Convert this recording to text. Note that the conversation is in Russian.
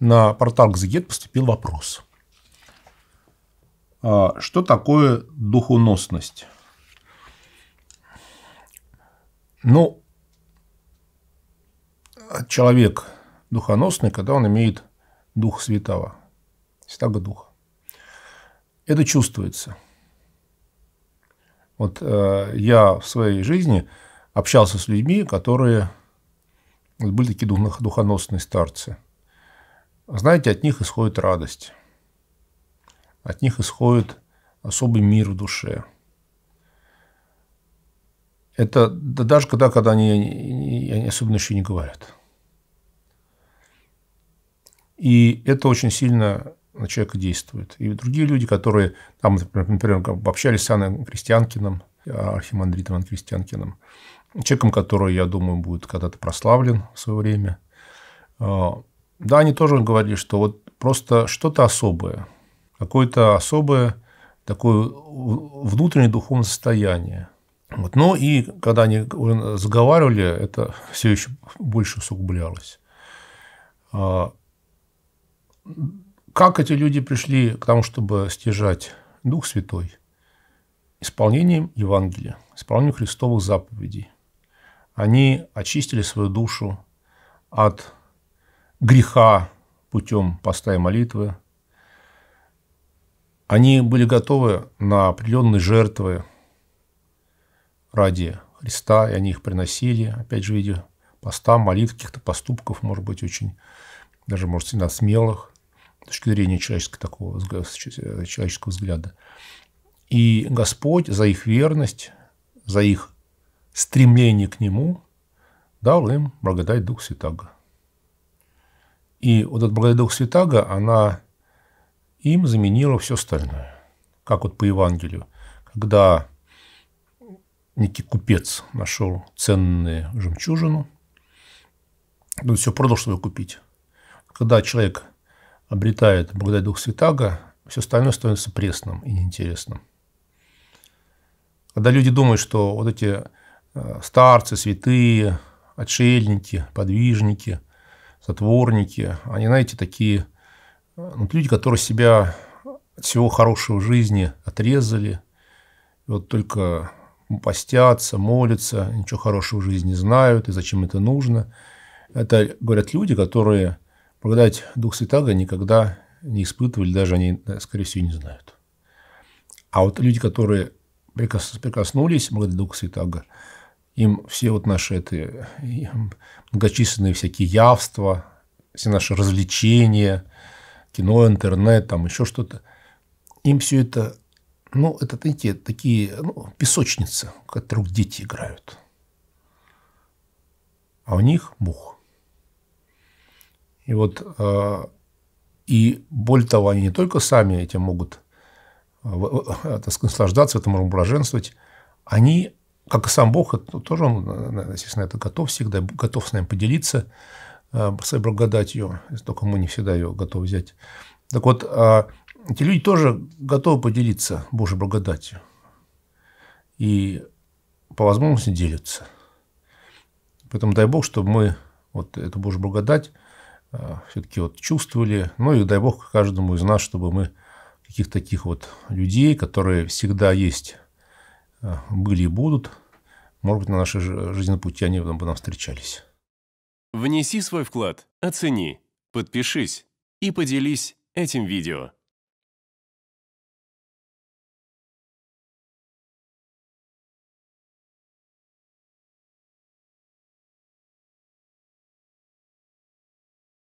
на портал Газигет поступил вопрос. А, что такое духоносность? Ну, человек духоносный, когда он имеет дух святого, святого духа. Это чувствуется. Вот э, я в своей жизни общался с людьми, которые вот, были такие духоносные старцы – знаете, от них исходит радость. От них исходит особый мир в душе. Это даже когда, когда они, они особенно еще не говорят. И это очень сильно на человека действует. И другие люди, которые там, например, общались с Анной Кристианкиным, архимандритом Анной Кристианкиным, человеком, который, я думаю, будет когда-то прославлен в свое время, а, да, они тоже говорили, что вот просто что-то особое, какое-то особое такое внутреннее духовное состояние. Вот. но ну и когда они заговаривали, это все еще больше усугублялось. А, как эти люди пришли к тому, чтобы стяжать Дух Святой? Исполнением Евангелия, исполнением Христовых заповедей. Они очистили свою душу от греха путем поста и молитвы. Они были готовы на определенные жертвы ради Христа, и они их приносили, опять же, в виде поста, молитв, каких-то поступков, может быть, очень, даже, может, быть, на смелых, с точки зрения человеческого, такого, э, человеческого взгляда. И Господь за их верность, за их стремление к Нему дал им благодать духа Святаго. И вот эта благодать Святаго, она им заменила все остальное. Как вот по Евангелию, когда некий купец нашел ценную жемчужину, он все продал, чтобы ее купить. Когда человек обретает благодать Духа Святаго, все остальное становится пресным и неинтересным. Когда люди думают, что вот эти э, старцы, святые, отшельники, подвижники – затворники, они, знаете, такие вот э, ну, люди, которые себя от всего хорошего в жизни отрезали, вот только постятся, молятся, ничего хорошего в жизни не знают, и зачем это нужно. Это говорят люди, которые благодать Дух Святаго никогда не испытывали, даже они, скорее всего, не знают. А вот люди, которые прикоснулись благодать Духа Святаго, им все вот наши это, многочисленные всякие явства, все наши развлечения, кино, интернет, там еще что-то. Им все это, ну, это, такие такие ну, песочницы, в которых дети играют. А у них Бог. И вот, а, и более того, они не только сами этим могут э, э, так сказать, наслаждаться, этому блаженствовать, они как и сам Бог, это тоже он, э, естественно, это готов всегда, готов с нами поделиться э, своей благодатью, если только мы не всегда ее готовы взять. Так вот, а, эти люди тоже готовы поделиться Божьей благодатью. И по возможности делятся. Поэтому дай Бог, чтобы мы вот эту Божью благодать э, все-таки вот чувствовали. Ну и дай Бог каждому из нас, чтобы мы каких-то таких вот людей, которые всегда есть Э, были и будут. Может быть, на нашей жизненном пути они бы нам встречались. Внеси свой вклад, оцени, подпишись и поделись этим видео.